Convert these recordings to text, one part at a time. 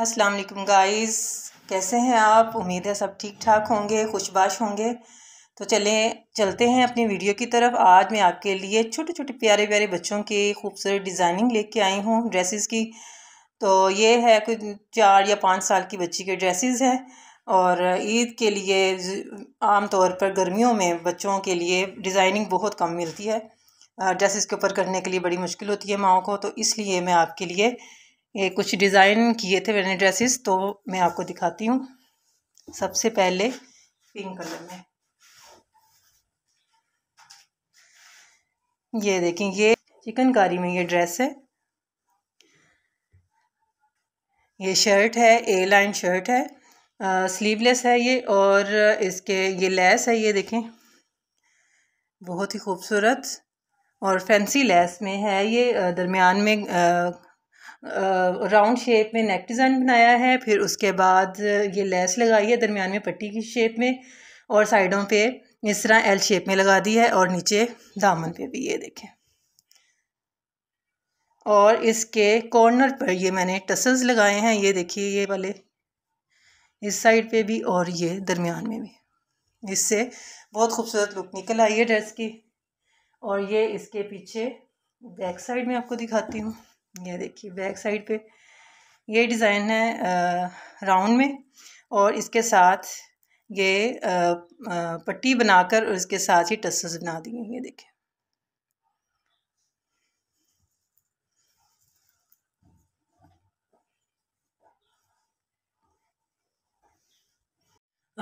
अस्सलाम वालेकुम गाइस कैसे हैं आप उम्मीद है सब ठीक ठाक होंगे खुशबाश होंगे तो चलें चलते हैं अपनी वीडियो की तरफ आज मैं आपके लिए छोटे छोटे प्यारे प्यारे बच्चों की खूबसूरत डिज़ाइनिंग लेके आई हूँ ड्रेसेस की तो ये है कुछ चार या पाँच साल की बच्ची के ड्रेसेस हैं और ईद के लिए आम तौर पर गर्मियों में बच्चों के लिए डिज़ाइनिंग बहुत कम मिलती है ड्रेसेस के ऊपर करने के लिए बड़ी मुश्किल होती है माओ को तो इसलिए मैं आपके लिए ये कुछ डिज़ाइन किए थे मैंने ड्रेसेस तो मैं आपको दिखाती हूँ सबसे पहले पिंक कलर में ये देखें ये चिकनकारी में ये ड्रेस है ये शर्ट है ए लाइन शर्ट है आ, स्लीवलेस है ये और इसके ये लेस है ये देखें बहुत ही खूबसूरत और फैंसी लेस में है ये दरमियान में आ, राउंड शेप में नेक डिज़ाइन बनाया है फिर उसके बाद ये लेस लगाई है दरमियान में पट्टी की शेप में और साइडों पे इस तरह एल शेप में लगा दी है और नीचे दामन पे भी ये देखें और इसके कॉर्नर पर ये मैंने टसल्स लगाए हैं ये देखिए ये वाले इस साइड पे भी और ये दरमियान में भी इससे बहुत खूबसूरत लुक निकल आई है ड्रेस की और ये इसके पीछे बैक साइड में आपको दिखाती हूँ ये देखिए बैक साइड पे ये डिज़ाइन है राउंड में और इसके साथ ये पट्टी बनाकर और इसके साथ ही टसल्स बना दिए ये देखिए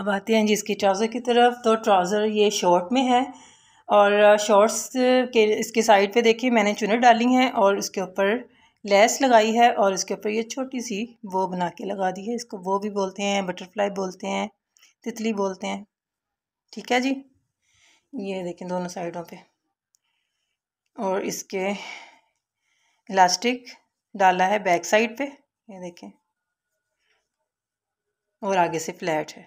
अब आते हैं जी इसके ट्राउज़र की तरफ तो ट्राउज़र ये शॉर्ट में है और शॉर्ट्स के इसके साइड पे देखिए मैंने चुनर डाली हैं और इसके ऊपर लेस लगाई है और इसके ऊपर ये छोटी सी वो बना के लगा दी है इसको वो भी बोलते हैं बटरफ्लाई बोलते हैं तितली बोलते हैं ठीक है जी ये देखें दोनों साइडों पे और इसके इलास्टिक डाला है बैक साइड पे ये देखें और आगे से फ्लैट है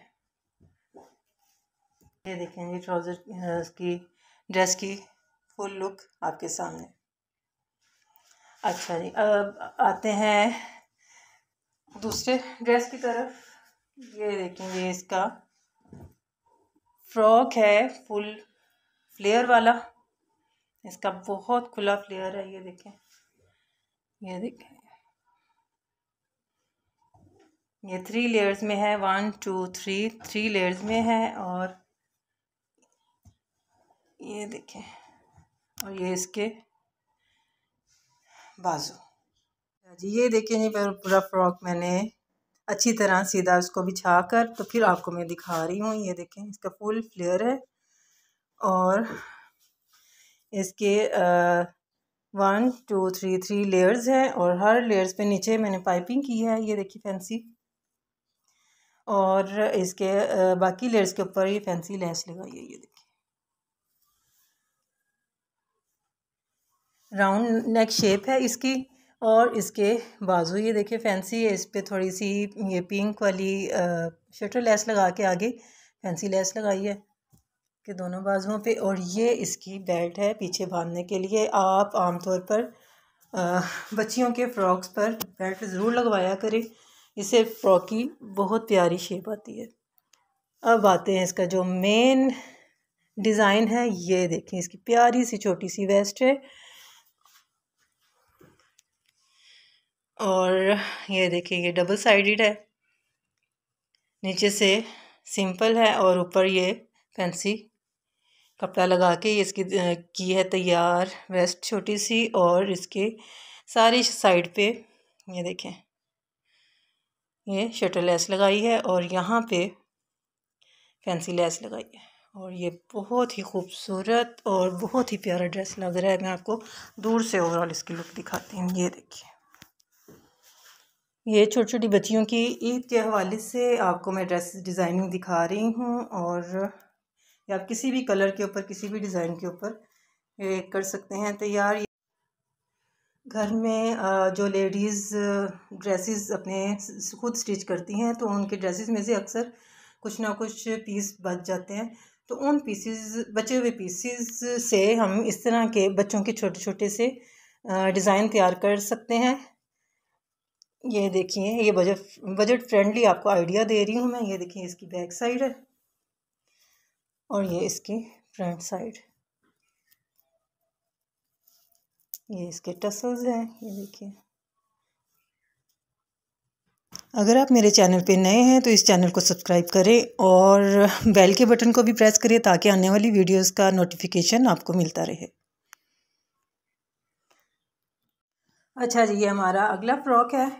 ये देखें ये ट्राउज़र की ड्रेस की फुल लुक आपके सामने अच्छा जी अब आते हैं दूसरे ड्रेस की तरफ ये देखेंगे इसका फ्रॉक है फुल फ्लेयर वाला इसका बहुत खुला फ्लेयर है ये देखें ये देखें ये थ्री लेयर्स में है one two three three layers में है और ये देखें और ये इसके बाजू जी ये देखें जी पूरा फ्रॉक मैंने अच्छी तरह सीधा उसको बिछा कर तो फिर आपको मैं दिखा रही हूँ ये देखें इसका फुल फ्लेयर है और इसके one two three three layers हैं और हर लेयर्स पे नीचे मैंने पाइपिंग की है ये देखिए फैंसी और इसके आ, बाकी लेयर्स के ऊपर ये फैंसी लेस लगाई है ये देखिए राउंड नेक शेप है इसकी और इसके बाजू ये देखिए फैंसी है इस पर थोड़ी सी ये पिंक वाली शटर लेस लगा के आगे फैंसी लेस लगाई है के दोनों बाजुओं पे और ये इसकी बेल्ट है पीछे बांधने के लिए आप आमतौर पर बच्चियों के फ्रॉक्स पर बेल्ट ज़रूर लगवाया करें इससे फ्रॉक की बहुत प्यारी शेप आती है अब आते हैं इसका जो मेन डिज़ाइन है ये देखें इसकी प्यारी सी छोटी सी वेस्ट है और ये देखिए ये डबल साइडेड है नीचे से सिंपल है और ऊपर ये फैंसी कपड़ा लगा के इसकी की है तैयार वेस्ट छोटी सी और इसके सारी साइड पे ये देखें ये शटर लेस लगाई है और यहाँ पे फैंसी लेस लगाई है और ये बहुत ही खूबसूरत और बहुत ही प्यारा ड्रेस लग रहा है मैं आपको दूर से ओवरऑल इसकी लुक दिखाती हूँ ये देखिए ये छोटी छोटी बच्चियों की ईद के हवाले से आपको मैं ड्रेस डिज़ाइनिंग दिखा रही हूँ और आप किसी भी कलर के ऊपर किसी भी डिज़ाइन के ऊपर कर सकते हैं तैयार तो घर में जो लेडीज़ ड्रेसेस अपने खुद स्टिच करती हैं तो उनके ड्रेसेस में से अक्सर कुछ ना कुछ पीस बच जाते हैं तो उन पीसेस बचे हुए पीसेस से हम इस तरह के बच्चों के छोटे छोटे से डिज़ाइन तैयार कर सकते हैं ये देखिए ये बजट बजट फ्रेंडली आपको आइडिया दे रही हूँ मैं ये देखिए इसकी बैक साइड है और ये इसकी फ्रंट साइड ये इसके टसल्स हैं ये देखिए अगर आप मेरे चैनल पे नए हैं तो इस चैनल को सब्सक्राइब करें और बेल के बटन को भी प्रेस करें ताकि आने वाली वीडियोस का नोटिफिकेशन आपको मिलता रहे अच्छा जी ये हमारा अगला फ्रॉक है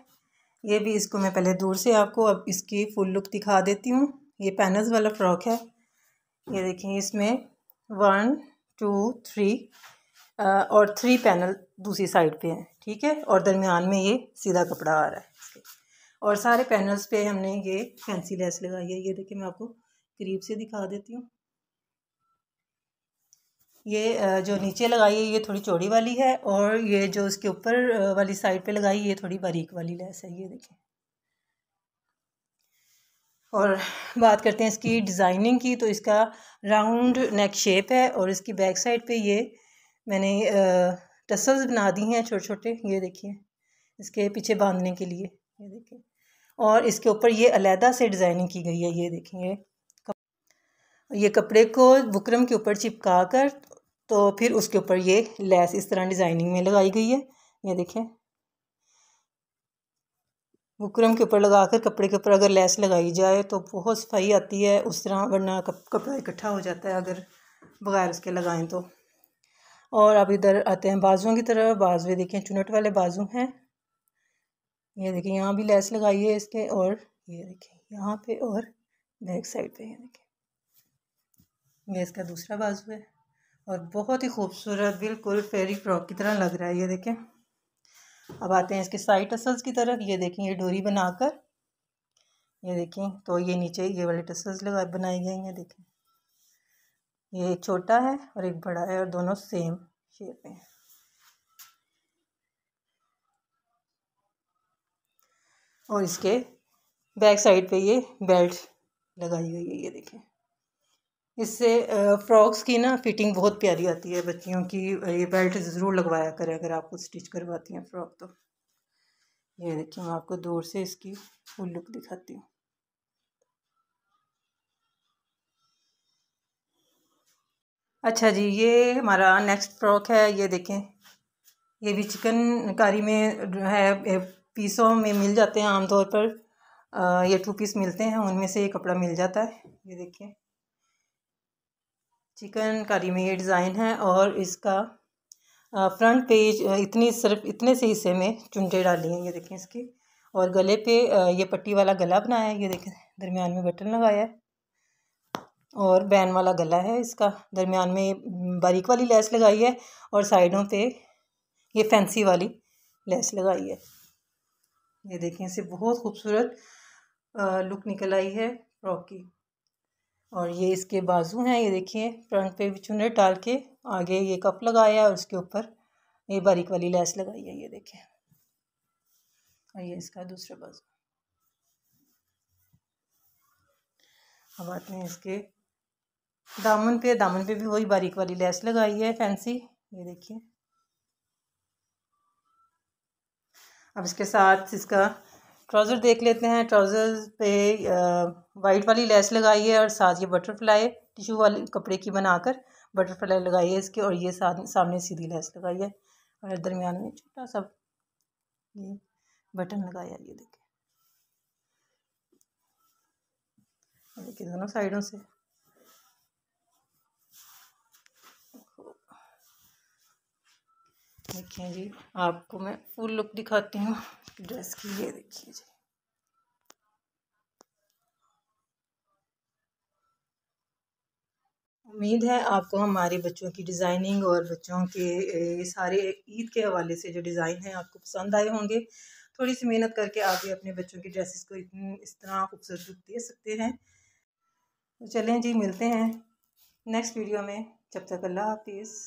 ये भी इसको मैं पहले दूर से आपको अब इसकी फुल लुक दिखा देती हूँ ये पैनल्स वाला फ्रॉक है ये देखिए इसमें वन टू थ्री और थ्री पैनल दूसरी साइड पे हैं ठीक है और दरमियान में ये सीधा कपड़ा आ रहा है और सारे पैनल्स पे हमने ये फैंसी लेस लगाई है ये देखिए मैं आपको करीब से दिखा देती हूँ ये जो नीचे लगाई है ये थोड़ी चौड़ी वाली है और ये जो उसके ऊपर वाली साइड पे लगाई ये थोड़ी बारीक वाली लेस है ये देखें और बात करते हैं इसकी डिज़ाइनिंग की तो इसका राउंड नेक शेप है और इसकी बैक साइड पे ये मैंने टसल्स बना दी हैं छोटे छोटे ये देखिए इसके पीछे बांधने के लिए ये देखिए और इसके ऊपर ये अलहदा से डिज़ाइनिंग की गई है ये देखिए ये कपड़े को बुकरम के ऊपर चिपका कर तो फिर उसके ऊपर ये लेस इस तरह डिज़ाइनिंग में लगाई गई है ये देखें बुकरम के ऊपर लगा कर कपड़े के ऊपर अगर लेस लगाई जाए तो बहुत सफाई आती है उस तरह वरना कप, कपड़ा इकट्ठा हो जाता है अगर बगैर उसके लगाएं तो और अब इधर आते हैं बाजुओं की तरफ बाजु देखें चुनट वाले बाजू हैं ये देखें यहाँ भी लेस लगाई है इसके और ये देखें यहाँ पे और बैक साइड पे ये देखें ये इसका दूसरा बाजू है और बहुत ही खूबसूरत बिल्कुल फेरी फ्रॉक की तरह लग रहा है ये देखें अब आते हैं इसके साइड टसल्स की तरफ ये देखें ये डोरी बनाकर ये देखें तो ये नीचे ये वाले टसल्स लगा बनाए गए हैं देखें ये एक छोटा है और एक बड़ा है और दोनों सेम शेप में और इसके बैक साइड पे ये बेल्ट लगाई हुई है ये देखें इससे फ्रॉक्स की ना फिटिंग बहुत प्यारी आती है बच्चियों की ये बेल्ट ज़रूर लगवाया करें अगर आपको स्टिच करवाती हैं फ्रॉक तो ये देखिए मैं आपको दूर से इसकी फुल लुक दिखाती हूँ अच्छा जी ये हमारा नेक्स्ट फ्रॉक है ये देखें ये भी चिकनकारी में है पीसों में मिल जाते हैं आमतौर पर ये टू पीस मिलते हैं उनमें से ये कपड़ा मिल जाता है ये देखिए चिकन का रेडीमेड डिज़ाइन है और इसका फ्रंट पेज इतनी सिर्फ इतने से हिस्से में चुंटे डाली हैं ये देखें इसकी और गले पे ये पट्टी वाला गला बनाया है ये देखें दरमियान में बटन लगाया है और बैन वाला गला है इसका दरमियान में बारीक वाली लेस लगाई है और साइडों पे ये फैंसी वाली लेस लगाई है ये देखें इसे बहुत खूबसूरत लुक निकल आई है फ्रॉक की और ये इसके बाजू हैं ये देखिए फ्रंट पे भी चुनट डाल के आगे ये कप लगाया है और उसके ऊपर ये बारीक वाली लैस लगाई है ये देखिए और ये इसका दूसरा बाजू अब आते हैं इसके दामन पे दामन पे भी वही बारीक वाली लैस लगाई है फैंसी ये देखिए अब इसके साथ इसका ट्राउज़र देख लेते हैं ट्राउज़र पे वाइट वाली लेस लगाई है और साथ ये बटरफ्लाई टिशू वाले कपड़े की बनाकर बटरफ्लाई लगाई है इसके और ये साथ सामने सीधी लेस लगाई है और दरमियान में छोटा सा ये बटन लगाया ये देखिए देखिए दोनों साइडों से देखिए जी आपको मैं फुल लुक दिखाती हूँ ड्रेस की ये देखिए जी उम्मीद है आपको हमारी बच्चों की डिज़ाइनिंग और बच्चों के सारे ईद के हवाले से जो डिज़ाइन है आपको पसंद आए होंगे थोड़ी सी मेहनत करके आप भी अपने बच्चों की ड्रेसेस को इतनी इस तरह खूबसूरत रूप दे सकते हैं तो चलें जी मिलते हैं नेक्स्ट वीडियो में जब तक अल्लाह हाफिज़